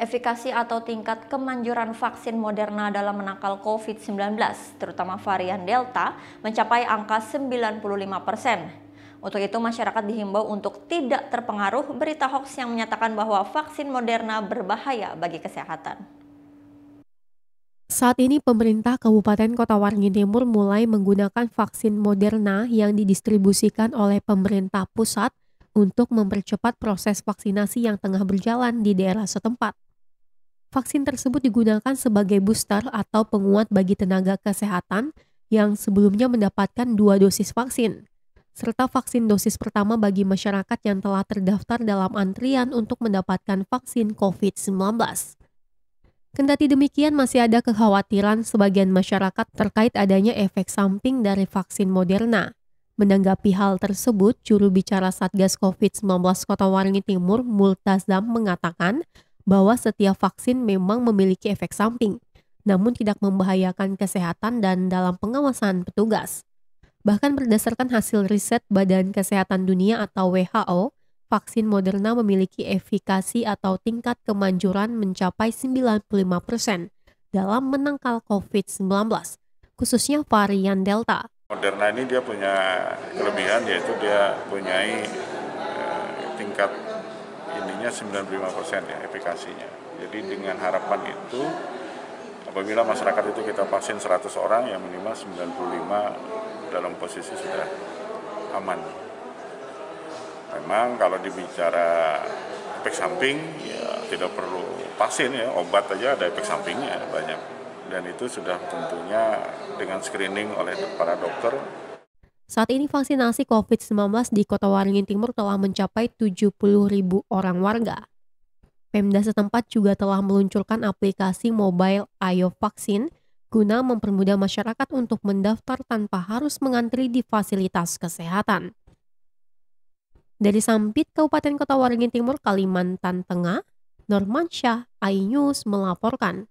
efikasi atau tingkat kemanjuran vaksin Moderna dalam menangkal COVID-19, terutama varian Delta, mencapai angka 95 persen. Untuk itu, masyarakat dihimbau untuk tidak terpengaruh berita hoax yang menyatakan bahwa vaksin Moderna berbahaya bagi kesehatan. Saat ini pemerintah Kabupaten Kota Waringin Timur mulai menggunakan vaksin Moderna yang didistribusikan oleh pemerintah pusat untuk mempercepat proses vaksinasi yang tengah berjalan di daerah setempat vaksin tersebut digunakan sebagai booster atau penguat bagi tenaga kesehatan yang sebelumnya mendapatkan dua dosis vaksin, serta vaksin dosis pertama bagi masyarakat yang telah terdaftar dalam antrian untuk mendapatkan vaksin COVID-19. Kendati demikian, masih ada kekhawatiran sebagian masyarakat terkait adanya efek samping dari vaksin Moderna. Menanggapi hal tersebut, juru bicara Satgas COVID-19 Kota Waringin Timur, Multazam, mengatakan bahwa setiap vaksin memang memiliki efek samping, namun tidak membahayakan kesehatan dan dalam pengawasan petugas. Bahkan berdasarkan hasil riset Badan Kesehatan Dunia atau WHO, vaksin Moderna memiliki efikasi atau tingkat kemanjuran mencapai 95% dalam menangkal COVID-19, khususnya varian Delta. Moderna ini dia punya kelebihan yaitu dia punya eh, tingkat ininya 95% persen ya efikasinya. Jadi dengan harapan itu apabila masyarakat itu kita vaksin 100 orang yang minimal 95 dalam posisi sudah aman. Memang kalau dibicara efek samping ya tidak perlu vaksin ya, obat aja ada efek sampingnya banyak. Dan itu sudah tentunya dengan screening oleh para dokter saat ini vaksinasi COVID-19 di Kota Waringin Timur telah mencapai 70 ribu orang warga. Pemda setempat juga telah meluncurkan aplikasi mobile Ayo Vaksin guna mempermudah masyarakat untuk mendaftar tanpa harus mengantri di fasilitas kesehatan. Dari Sampit, Kabupaten Kota Waringin Timur, Kalimantan Tengah, Norman Syah, iNews melaporkan.